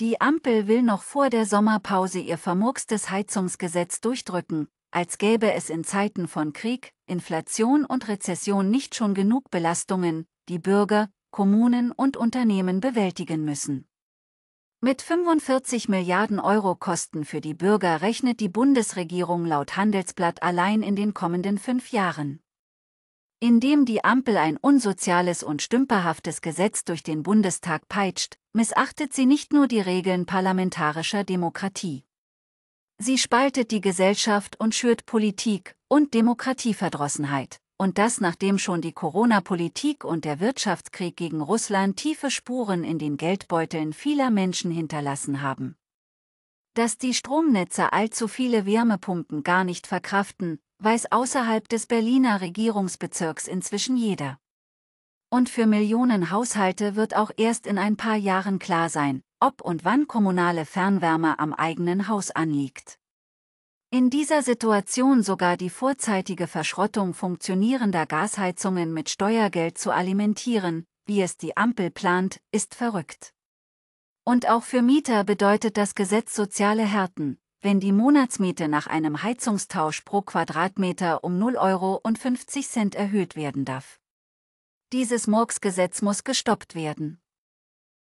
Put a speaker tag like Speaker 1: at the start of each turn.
Speaker 1: Die Ampel will noch vor der Sommerpause ihr vermurkstes Heizungsgesetz durchdrücken, als gäbe es in Zeiten von Krieg, Inflation und Rezession nicht schon genug Belastungen, die Bürger, Kommunen und Unternehmen bewältigen müssen. Mit 45 Milliarden Euro Kosten für die Bürger rechnet die Bundesregierung laut Handelsblatt allein in den kommenden fünf Jahren indem die Ampel ein unsoziales und stümperhaftes Gesetz durch den Bundestag peitscht, missachtet sie nicht nur die Regeln parlamentarischer Demokratie. Sie spaltet die Gesellschaft und schürt Politik und Demokratieverdrossenheit, und das nachdem schon die Corona-Politik und der Wirtschaftskrieg gegen Russland tiefe Spuren in den Geldbeuteln vieler Menschen hinterlassen haben. Dass die Stromnetze allzu viele Wärmepumpen gar nicht verkraften, weiß außerhalb des Berliner Regierungsbezirks inzwischen jeder. Und für Millionen Haushalte wird auch erst in ein paar Jahren klar sein, ob und wann kommunale Fernwärme am eigenen Haus anliegt. In dieser Situation sogar die vorzeitige Verschrottung funktionierender Gasheizungen mit Steuergeld zu alimentieren, wie es die Ampel plant, ist verrückt. Und auch für Mieter bedeutet das Gesetz soziale Härten, wenn die Monatsmiete nach einem Heizungstausch pro Quadratmeter um 0,50 Euro erhöht werden darf. Dieses Murksgesetz muss gestoppt werden.